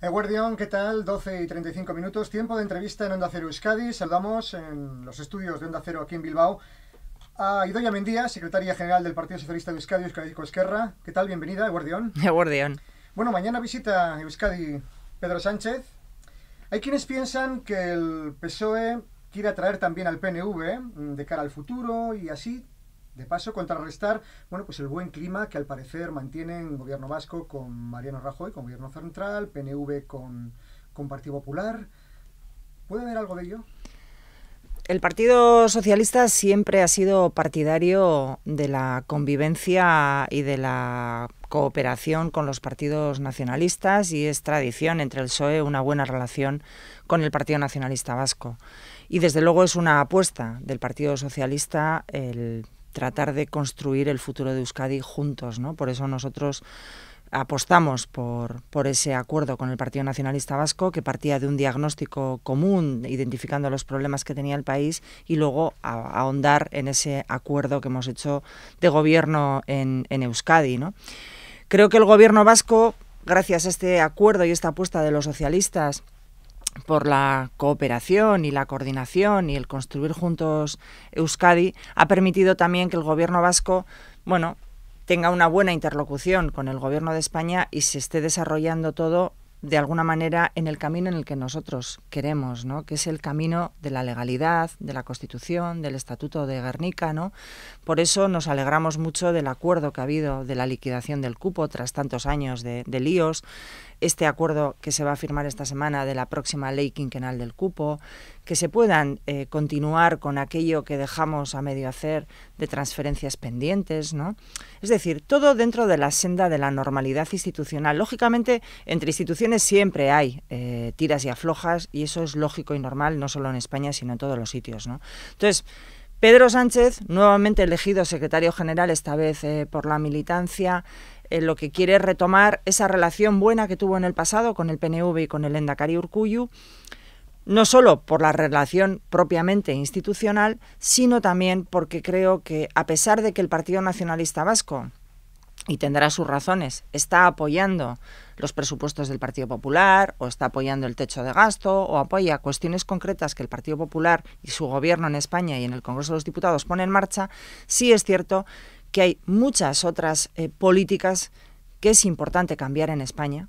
Eguardión, ¿qué tal? 12 y 35 minutos, tiempo de entrevista en Onda Cero Euskadi. Saludamos en los estudios de Onda Cero aquí en Bilbao a Idoya Mendía, secretaria general del Partido Socialista de Euskadi, Euskadi Esquerra. ¿Qué tal? Bienvenida, Eguardión. Eguardión. Bueno, mañana visita Euskadi Pedro Sánchez. Hay quienes piensan que el PSOE quiere atraer también al PNV ¿eh? de cara al futuro y así de paso contrarrestar bueno, pues el buen clima que al parecer mantienen gobierno vasco con Mariano Rajoy, con gobierno central, PNV con, con Partido Popular. ¿Puede haber algo de ello? El Partido Socialista siempre ha sido partidario de la convivencia y de la cooperación con los partidos nacionalistas y es tradición entre el PSOE una buena relación con el Partido Nacionalista Vasco. Y desde luego es una apuesta del Partido Socialista el tratar de construir el futuro de Euskadi juntos. ¿no? Por eso nosotros apostamos por, por, ese acuerdo con el Partido Nacionalista Vasco que partía de un diagnóstico común, identificando los problemas que tenía el país y luego ahondar en ese acuerdo que hemos hecho de gobierno en, en Euskadi. ¿no? Creo que el gobierno vasco, gracias a este acuerdo y esta apuesta de los socialistas, por la cooperación y la coordinación y el construir juntos Euskadi ha permitido también que el gobierno vasco, bueno, tenga una buena interlocución con el gobierno de España y se esté desarrollando todo de alguna manera en el camino en el que nosotros queremos, ¿no? que es el camino de la legalidad, de la Constitución, del Estatuto de Guernica. ¿no? Por eso nos alegramos mucho del acuerdo que ha habido de la liquidación del cupo tras tantos años de, de líos, este acuerdo que se va a firmar esta semana de la próxima ley quinquenal del cupo, que se puedan eh, continuar con aquello que dejamos a medio hacer de transferencias pendientes, ¿no? Es decir, todo dentro de la senda de la normalidad institucional. Lógicamente, entre instituciones siempre hay eh, tiras y aflojas y eso es lógico y normal, no solo en España, sino en todos los sitios, ¿no? Entonces, Pedro Sánchez, nuevamente elegido secretario general, esta vez eh, por la militancia, lo que quiere es retomar esa relación buena que tuvo en el pasado con el PNV y con el Endacari Urcuyu, no solo por la relación propiamente institucional, sino también porque creo que, a pesar de que el Partido Nacionalista Vasco, y tendrá sus razones, está apoyando los presupuestos del Partido Popular, o está apoyando el techo de gasto, o apoya cuestiones concretas que el Partido Popular y su gobierno en España y en el Congreso de los Diputados pone en marcha, sí es cierto que hay muchas otras eh, políticas que es importante cambiar en España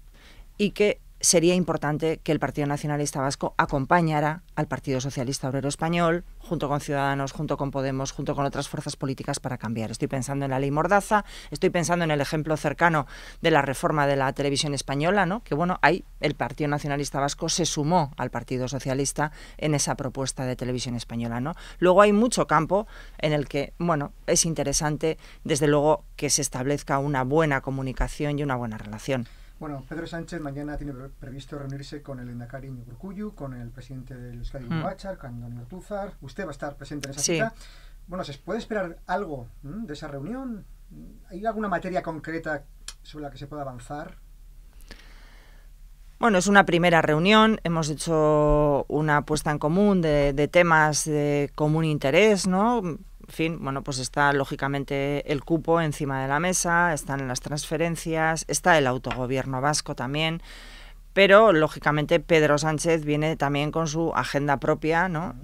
y que sería importante que el Partido Nacionalista Vasco acompañara al Partido Socialista Obrero Español, junto con Ciudadanos, junto con Podemos, junto con otras fuerzas políticas para cambiar. Estoy pensando en la ley Mordaza, estoy pensando en el ejemplo cercano de la reforma de la televisión española, ¿no? que bueno, ahí el Partido Nacionalista Vasco se sumó al Partido Socialista en esa propuesta de televisión española. ¿no? Luego hay mucho campo en el que bueno, es interesante, desde luego, que se establezca una buena comunicación y una buena relación. Bueno, Pedro Sánchez mañana tiene previsto reunirse con el Endacari Urcuyu, con el presidente del Euskadi Bachar, hmm. con Daniel Usted va a estar presente en esa cita. Bueno, ¿se puede esperar algo mm, de esa reunión? ¿Hay alguna materia concreta sobre la que se pueda avanzar? Bueno, es una primera reunión, hemos hecho una apuesta en común de, de temas de común interés, ¿no? fin, bueno, pues está lógicamente el cupo encima de la mesa, están las transferencias, está el autogobierno vasco también. Pero, lógicamente, Pedro Sánchez viene también con su agenda propia, ¿no?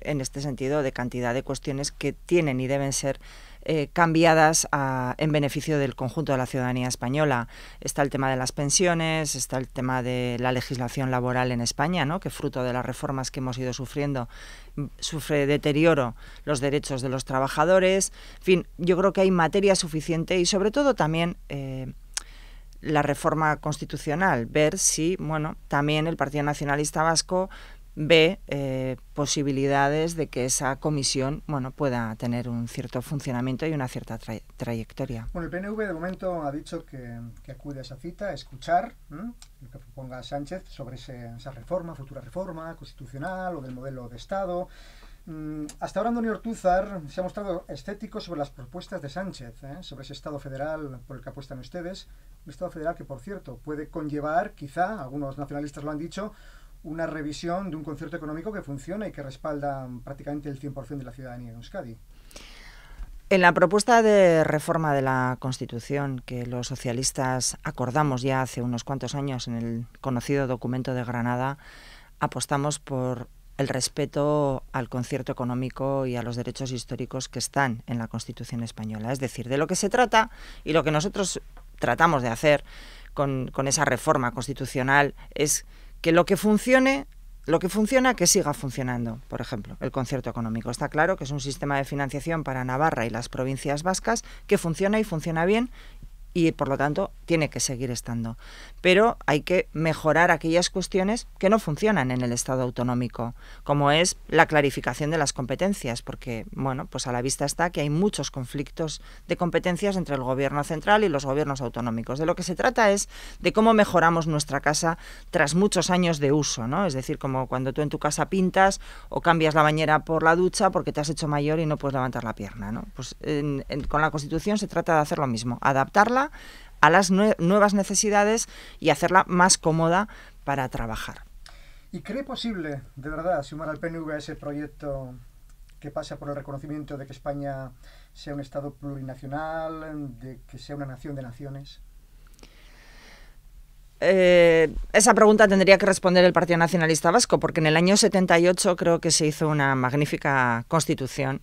En este sentido, de cantidad de cuestiones que tienen y deben ser eh, cambiadas a, en beneficio del conjunto de la ciudadanía española. Está el tema de las pensiones, está el tema de la legislación laboral en España, ¿no? que fruto de las reformas que hemos ido sufriendo mm, sufre deterioro los derechos de los trabajadores. En fin, yo creo que hay materia suficiente y sobre todo también... Eh, la reforma constitucional, ver si, bueno, también el Partido Nacionalista Vasco ve eh, posibilidades de que esa comisión bueno, pueda tener un cierto funcionamiento y una cierta trayectoria. Bueno, el PNV de momento ha dicho que, que acude a esa cita, a escuchar lo que proponga Sánchez sobre esa reforma, futura reforma constitucional o del modelo de Estado. Mm, hasta ahora Antonio Ortúzar se ha mostrado escéptico sobre las propuestas de Sánchez, ¿eh? sobre ese Estado federal por el que apuestan ustedes, un Estado federal que, por cierto, puede conllevar, quizá, algunos nacionalistas lo han dicho, una revisión de un concierto económico que funciona y que respalda prácticamente el 100% de la ciudadanía de Euskadi. En la propuesta de reforma de la Constitución que los socialistas acordamos ya hace unos cuantos años en el conocido documento de Granada, apostamos por el respeto al concierto económico y a los derechos históricos que están en la Constitución española. Es decir, de lo que se trata y lo que nosotros tratamos de hacer con esa reforma constitucional es que lo que funcione, lo que funciona, que siga funcionando. Por ejemplo, el concierto económico. Está claro que es un sistema de financiación para Navarra y las provincias vascas que funciona y funciona bien y por lo tanto tiene que seguir estando. Pero hay que mejorar aquellas cuestiones que no funcionan en el Estado autonómico, como es la clarificación de las competencias, porque bueno, pues a la vista está que hay muchos conflictos de competencias entre el gobierno central y los gobiernos autonómicos. De lo que se trata es de cómo mejoramos nuestra casa tras muchos años de uso, ¿no? Es decir, como cuando tú en tu casa pintas o cambias la bañera por la ducha porque te has hecho mayor y no puedes levantar la pierna, Pues con la Constitución se trata de hacer lo mismo, adaptarla a las nuevas necesidades y hacerla más cómoda para trabajar. ¿Y cree posible, de verdad, sumar al PNV a ese proyecto que pasa por el reconocimiento de que España sea un Estado plurinacional, de que sea una nación de naciones? Eh, esa pregunta tendría que responder el Partido Nacionalista Vasco, porque en el año 78 creo que se hizo una magnífica constitución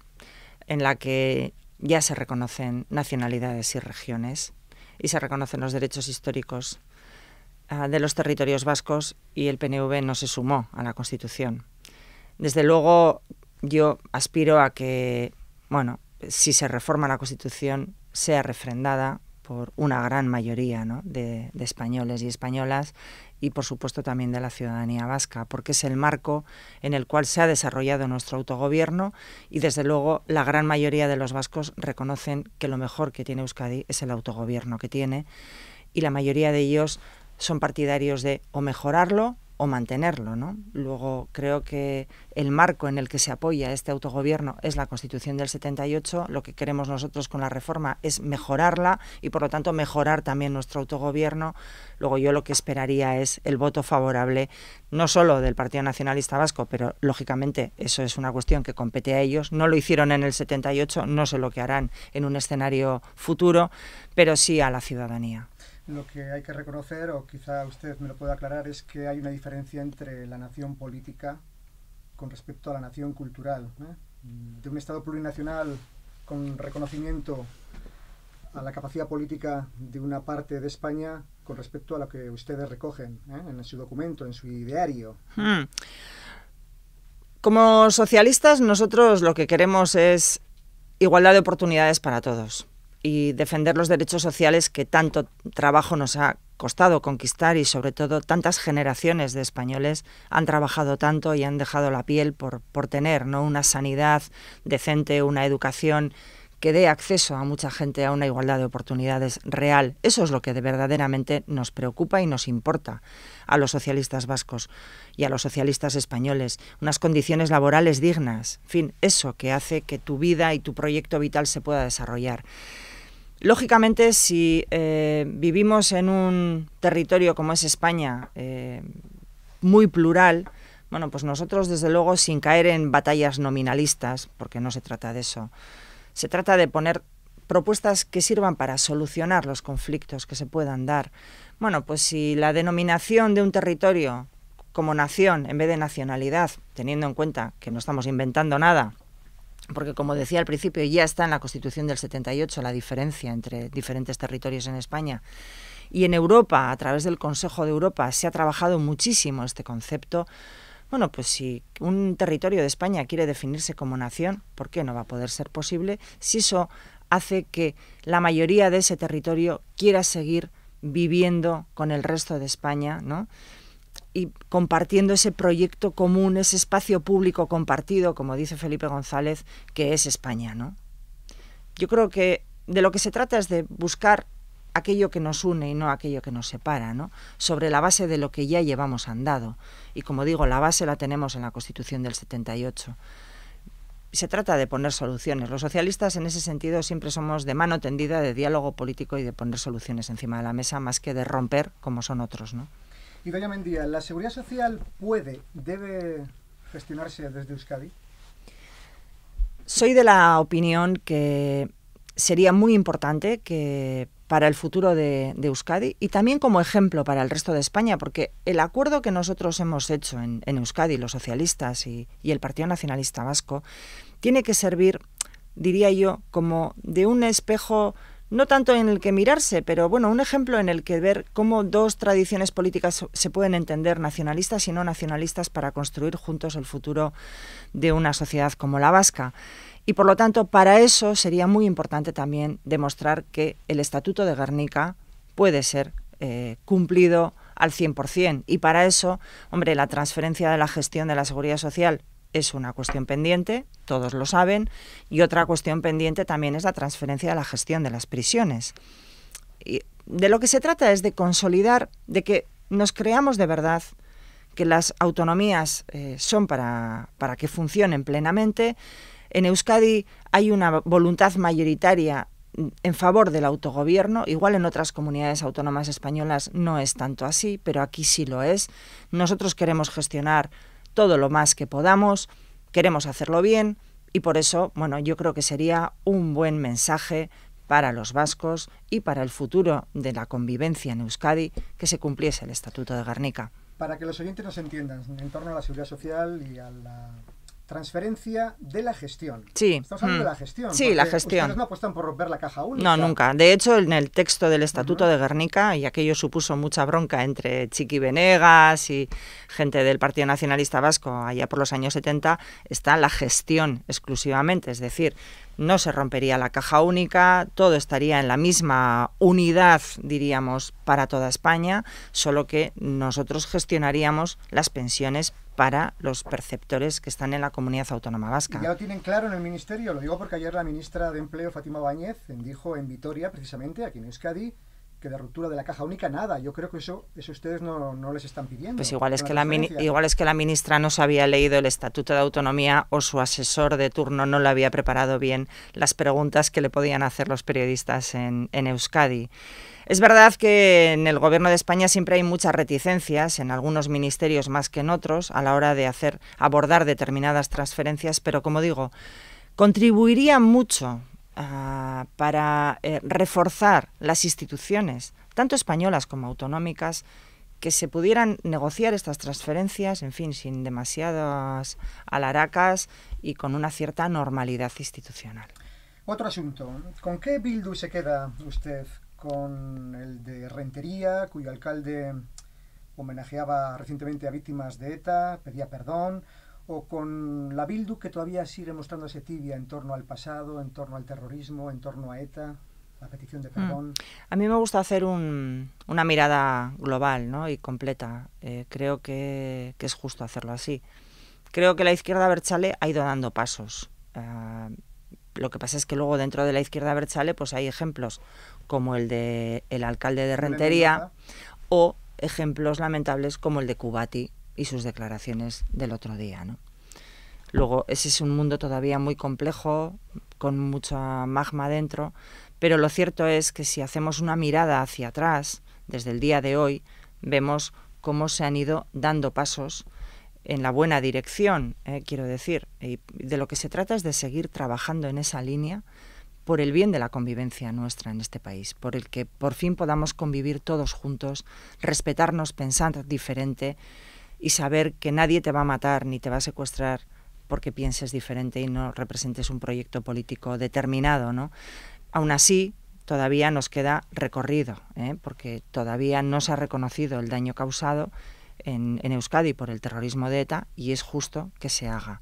en la que ya se reconocen nacionalidades y regiones y se reconocen los derechos históricos ah, de los territorios vascos y el PNV no se sumó a la Constitución. Desde luego, yo aspiro a que, bueno, si se reforma la Constitución, sea refrendada por una gran mayoría de, de, españoles y españolas y por supuesto también de la ciudadanía vasca, porque es el marco en el cual se ha desarrollado nuestro autogobierno y desde luego la gran mayoría de los vascos reconocen que lo mejor que tiene Euskadi es el autogobierno que tiene y la mayoría de ellos son partidarios de o mejorarlo o mantenerlo. ¿no? Luego creo que el marco en el que se apoya este autogobierno es la Constitución del 78. Lo que queremos nosotros con la reforma es mejorarla y, por lo tanto, mejorar también nuestro autogobierno. Luego yo lo que esperaría es el voto favorable, no solo del Partido Nacionalista Vasco, pero, lógicamente, eso es una cuestión que compete a ellos. No lo hicieron en el 78, no sé lo que harán en un escenario futuro, pero sí a la ciudadanía. Lo que hay que reconocer, o quizá usted me lo pueda aclarar, es que hay una diferencia entre la nación política con respecto a la nación cultural. ¿eh? De un Estado plurinacional con reconocimiento a la capacidad política de una parte de España con respecto a lo que ustedes recogen ¿eh? en su documento, en su ideario. Hmm. Como socialistas, nosotros lo que queremos es igualdad de oportunidades para todos y defender los derechos sociales que tanto trabajo nos ha costado conquistar y sobre todo tantas generaciones de españoles han trabajado tanto y han dejado la piel por, tener ¿no? una sanidad decente, una educación que dé acceso a mucha gente a una igualdad de oportunidades real. Eso es lo que verdaderamente nos preocupa y nos importa a los socialistas vascos y a los socialistas españoles. Unas condiciones laborales dignas, fin, eso que hace que tu vida y tu proyecto vital se pueda desarrollar. Lógicamente, si eh, vivimos en un territorio como es España, eh, muy plural, bueno, pues nosotros, desde luego, sin caer en batallas nominalistas, porque no se trata de eso, se trata de poner propuestas que sirvan para solucionar los conflictos que se puedan dar. Bueno, pues si la denominación de un territorio como nación en vez de nacionalidad, teniendo en cuenta que no estamos inventando nada, porque como decía al principio, ya está en la Constitución del 78 la diferencia entre diferentes territorios en España. Y en Europa, a través del Consejo de Europa, se ha trabajado muchísimo este concepto. Bueno, pues si un territorio de España quiere definirse como nación, ¿por qué no va a poder ser posible si eso hace que la mayoría de ese territorio quiera seguir viviendo con el resto de España, ¿no? y compartiendo ese proyecto común, ese espacio público compartido, como dice Felipe González, que es España, ¿no? Yo creo que de lo que se trata es de buscar aquello que nos une y no aquello que nos separa, ¿no? Sobre la base de lo que ya llevamos andado. Y como digo, la base la tenemos en la Constitución del 78 se trata de poner soluciones. Los socialistas en ese sentido siempre somos de mano tendida de diálogo político y de poner soluciones encima de la mesa más que de romper como son otros, ¿no? doña Mendía, ¿la seguridad social puede, debe gestionarse desde Euskadi? Soy de la opinión que sería muy importante que para el futuro de, Euskadi y también como ejemplo para el resto de España, porque el acuerdo que nosotros hemos hecho en, Euskadi, los socialistas y, el Partido Nacionalista Vasco, tiene que servir, diría yo, como de un espejo no tanto en el que mirarse, pero bueno, un ejemplo en el que ver cómo dos tradiciones políticas se pueden entender, nacionalistas y no nacionalistas, para construir juntos el futuro de una sociedad como la vasca. Y por lo tanto, para eso sería muy importante también demostrar que el Estatuto de Guernica puede ser eh, cumplido al 100%. Y para eso, hombre, la transferencia de la gestión de la seguridad social es una cuestión pendiente, todos lo saben, y otra cuestión pendiente también es la transferencia de la gestión de las prisiones. Y de lo que se trata es de consolidar, de que nos creamos de verdad que las autonomías eh, son para, para que funcionen plenamente. En Euskadi hay una voluntad mayoritaria en favor del autogobierno. Igual en otras comunidades autónomas españolas no es tanto así, pero aquí sí lo es. Nosotros queremos gestionar todo lo más que podamos, queremos hacerlo bien y por eso, bueno, yo creo que sería un buen mensaje para los vascos y para el futuro de la convivencia en Euskadi que se cumpliese el Estatuto de Garnica. Para que los oyentes nos entiendan en torno a la seguridad social y a la transferencia de la gestión. Sí. Estamos hablando de la mm. gestión. Sí, la gestión. no apuestan por romper la caja única. No, nunca. De hecho, en el texto del Estatuto de Guernica, y aquello supuso mucha bronca entre Chiqui Venegas y gente del Partido Nacionalista Vasco allá por los años 70, está la gestión exclusivamente. Es decir, no se rompería la caja única, todo estaría en la misma unidad, diríamos, para toda España, solo que nosotros gestionaríamos las pensiones para los perceptores que están en la comunidad autónoma vasca. Ya lo tienen claro en el Ministerio, lo digo porque ayer la ministra de Empleo, Fátima Báñez, dijo en Vitoria, precisamente, aquí en Euskadi, que de ruptura de la caja única nada. Yo creo que eso, eso ustedes no, les están pidiendo. Pues igual es, que la igual es que la ministra no se había leído el Estatuto de Autonomía o su asesor de turno no lo había preparado bien las preguntas que le podían hacer los periodistas en, en Euskadi. Es verdad que en el Gobierno de España siempre hay muchas reticencias, en algunos ministerios más que en otros, a la hora de hacer abordar determinadas transferencias, pero como digo, contribuiría mucho Ah, para eh, reforzar las instituciones, tanto españolas como autonómicas, que se pudieran negociar estas transferencias, en fin, sin demasiadas alaracas y con una cierta normalidad institucional. Otro asunto. ¿Con qué Bildu se queda usted? ¿Con el de Rentería, cuyo alcalde homenajeaba recientemente a víctimas de ETA, pedía perdón? o con la Bildu que todavía sigue mostrándose tibia en torno al pasado, en torno al terrorismo, en torno a ETA, la petición de mm. perdón. A mí me gusta hacer una mirada global y completa. Eh, creo que, es justo hacerlo así. Creo que la izquierda Berchale ha ido dando pasos. Eh, lo que pasa es que luego dentro de la izquierda Berchale pues hay ejemplos como el de el alcalde de Rentería o ejemplos lamentables como el de Cubati y sus declaraciones del otro día. ¿no? Luego, ese es un mundo todavía muy complejo, con mucha magma dentro, pero lo cierto es que si hacemos una mirada hacia atrás, desde el día de hoy, vemos cómo se han ido dando pasos en la buena dirección, eh, quiero decir. Y de lo que se trata es de seguir trabajando en esa línea por el bien de la convivencia nuestra en este país, por el que por fin podamos convivir todos juntos, respetarnos, pensar diferente y saber que nadie te va a matar ni te va a secuestrar porque pienses diferente y no representes un proyecto político determinado, ¿no? Aún así, todavía nos queda recorrido, ¿eh? porque todavía no se ha reconocido el daño causado en, en Euskadi por el terrorismo de ETA y es justo que se haga.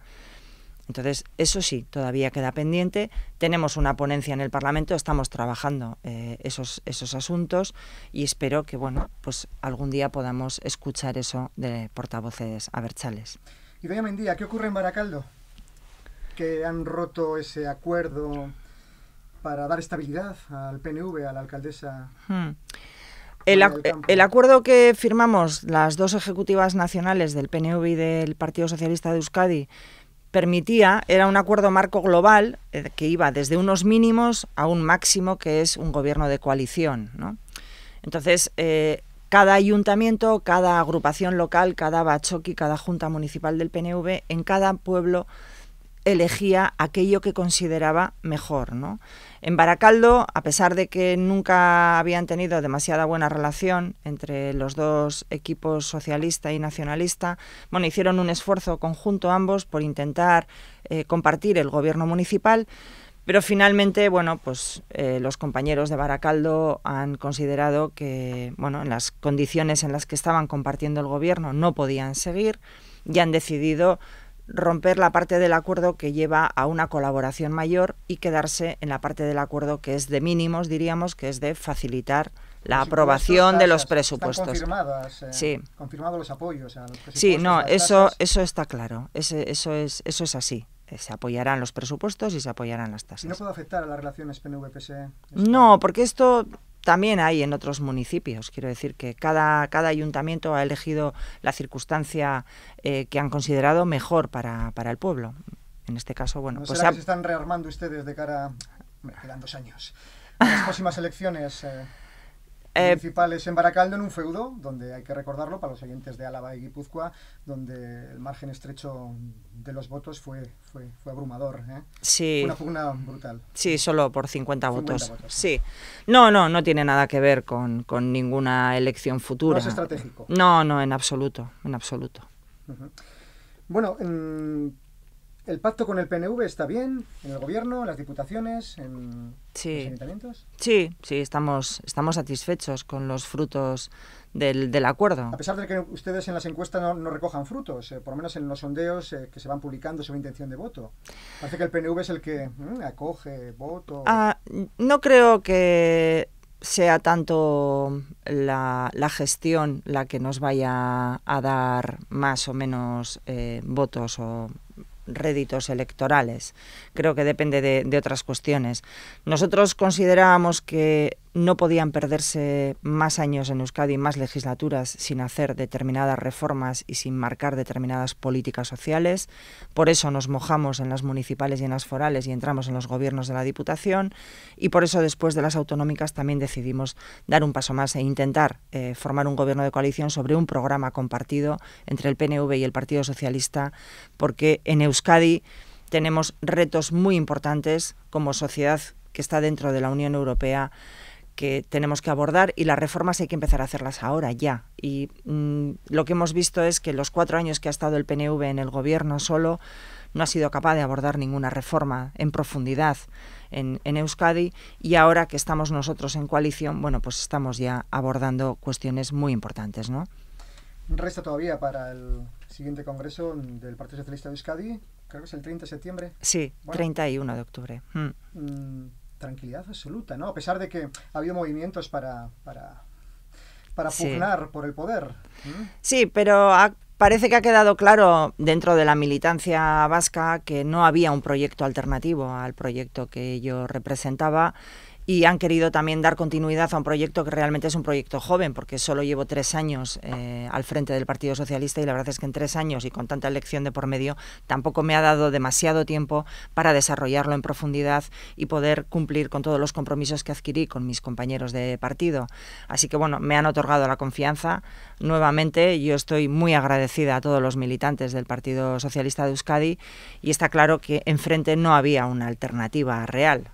Entonces, eso sí, todavía queda pendiente. Tenemos una ponencia en el Parlamento, estamos trabajando eh, esos, esos asuntos y espero que bueno, pues algún día podamos escuchar eso de portavoces Berchales Y vaya Mendía, ¿qué ocurre en Baracaldo? Que han roto ese acuerdo para dar estabilidad al PNV, a la alcaldesa. Hmm. El, el, acuerdo que firmamos las dos ejecutivas nacionales del PNV y del Partido Socialista de Euskadi permitía era un acuerdo marco global eh, que iba desde unos mínimos a un máximo que es un gobierno de coalición. Entonces, eh, cada ayuntamiento, cada agrupación local, cada bachoqui, cada junta municipal del PNV, en cada pueblo elegía aquello que consideraba mejor. ¿no? En Baracaldo, a pesar de que nunca habían tenido demasiada buena relación entre los dos equipos socialista y nacionalista, bueno, hicieron un esfuerzo conjunto ambos por intentar eh, compartir el gobierno municipal. Pero finalmente, bueno, pues eh, los compañeros de Baracaldo han considerado que, bueno, en las condiciones en las que estaban compartiendo el gobierno no podían seguir y han decidido romper la parte del acuerdo que lleva a una colaboración mayor y quedarse en la parte del acuerdo que es de mínimos, diríamos, que es de facilitar la aprobación de los presupuestos. confirmadas, eh, sí. confirmados los apoyos a los presupuestos. Sí, no, eso, eso está claro, Ese, eso, es, eso es así eh, se apoyarán los presupuestos y se apoyarán las tasas. ¿No puede afectar a las relaciones pnv e? No, porque esto también hay en otros municipios. Quiero decir que cada, cada ayuntamiento ha elegido la circunstancia eh, que han considerado mejor para, el pueblo. En este caso, bueno, pues se están rearmando ustedes de cara. Me quedan dos años. las próximas elecciones. Eh, principal eh, es en Baracaldo en un feudo, donde hay que recordarlo para los oyentes de Álava y Guipúzcoa, donde el margen estrecho de los votos fue, abrumador. ¿eh? Sí. una brutal. Sí, solo por 50, votos. Sí. No, no, no tiene nada que ver con, ninguna elección futura. No es estratégico. No, no, en absoluto, en absoluto. Bueno, en ¿El pacto con el PNV está bien? ¿En el gobierno, en las diputaciones, en los ayuntamientos? Sí, sí, estamos, estamos satisfechos con los frutos del, del acuerdo. A pesar de que ustedes en las encuestas no, recojan frutos, eh, por lo menos en los sondeos eh, que se van publicando sobre intención de voto. Parece que el PNV es el que mm, acoge voto. Ah, no creo que sea tanto la, gestión la que nos vaya a dar más o menos eh, votos o réditos electorales. Creo que depende de, otras cuestiones. Nosotros consideramos que no podían perderse más años en Euskadi, más legislaturas, sin hacer determinadas reformas y sin marcar determinadas políticas sociales. Por eso nos mojamos en las municipales y en las forales y entramos en los gobiernos de la Diputación. Y por eso después de las autonómicas también decidimos dar un paso más e intentar eh, formar un gobierno de coalición sobre un programa compartido entre el PNV y el Partido Socialista, porque en Euskadi tenemos retos muy importantes como sociedad que está dentro de la Unión Europea que tenemos que abordar y las reformas hay que empezar a hacerlas ahora, ya. Y mm, lo que hemos visto es que los cuatro años que ha estado el PNV en el gobierno solo no ha sido capaz de abordar ninguna reforma en profundidad en, en, Euskadi y ahora que estamos nosotros en coalición, bueno, pues estamos ya abordando cuestiones muy importantes, ¿no? Resta todavía para el siguiente congreso del Partido Socialista de Euskadi, creo que es el 30 de septiembre. Sí, 31 de octubre. Mm. Mm tranquilidad absoluta, ¿no? A pesar de que había movimientos para, para, para pugnar por el poder. Sí, pero parece que ha quedado claro dentro de la militancia vasca que no había un proyecto alternativo al proyecto que yo representaba y han querido también dar continuidad a un proyecto que realmente es un proyecto joven, porque solo llevo tres años eh, al frente del Partido Socialista y la verdad es que en tres años y con tanta elección de por medio tampoco me ha dado demasiado tiempo para desarrollarlo en profundidad y poder cumplir con todos los compromisos que adquirí con mis compañeros de partido. Así que bueno, me han otorgado la confianza. Nuevamente, yo estoy muy agradecida a todos los militantes del Partido Socialista de Euskadi y está claro que enfrente no había una alternativa real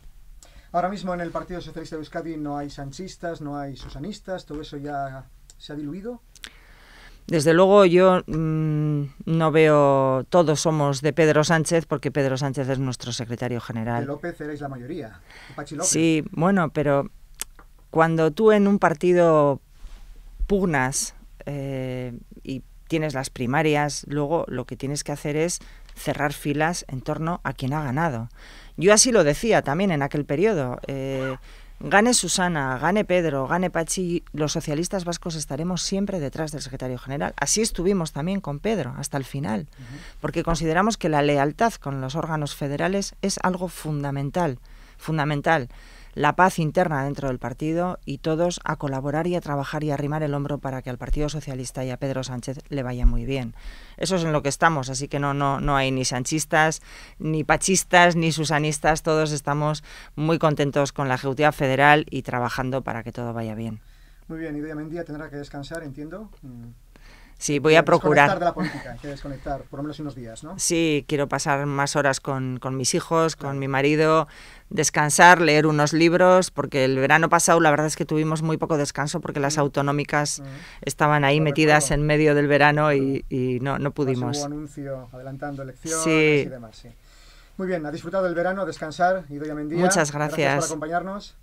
Ahora mismo en el Partido Socialista de Euskadi no hay sanchistas, no hay susanistas, todo eso ya se ha diluido. Desde luego yo mm, no veo, todos somos de Pedro Sánchez porque Pedro Sánchez es nuestro secretario general. De López erais la mayoría. Sí, bueno, pero cuando tú en un partido pugnas eh, y tienes las primarias, luego lo que tienes que hacer es cerrar filas en torno a quien ha ganado. Yo así lo decía también en aquel periodo. Eh, gane Susana, gane Pedro, gane Pachi, los socialistas vascos estaremos siempre detrás del secretario general. Así estuvimos también con Pedro hasta el final, porque consideramos que la lealtad con los órganos federales es algo fundamental, fundamental la paz interna dentro del partido y todos a colaborar y a trabajar y a arrimar el hombro para que al Partido Socialista y a Pedro Sánchez le vaya muy bien. Eso es en lo que estamos, así que no, no, no hay ni sanchistas, ni pachistas, ni susanistas, todos estamos muy contentos con la Ejecutiva Federal y trabajando para que todo vaya bien. Muy bien, y Mendía tendrá que descansar, entiendo. Mm. Sí, voy a procurar. Desconectar de la política, que desconectar, por lo menos unos días, ¿no? Sí, quiero pasar más horas con, con mis hijos, con mi marido, descansar, leer unos libros, porque el verano pasado la verdad es que tuvimos muy poco descanso porque las mm. autonómicas mm. estaban ahí metidas en medio del verano y, y no, no pudimos. Hubo anuncio adelantando elecciones y demás, sí. Muy bien, ha disfrutado del verano, descansar, y doy Mendía. Muchas gracias. Gracias por acompañarnos.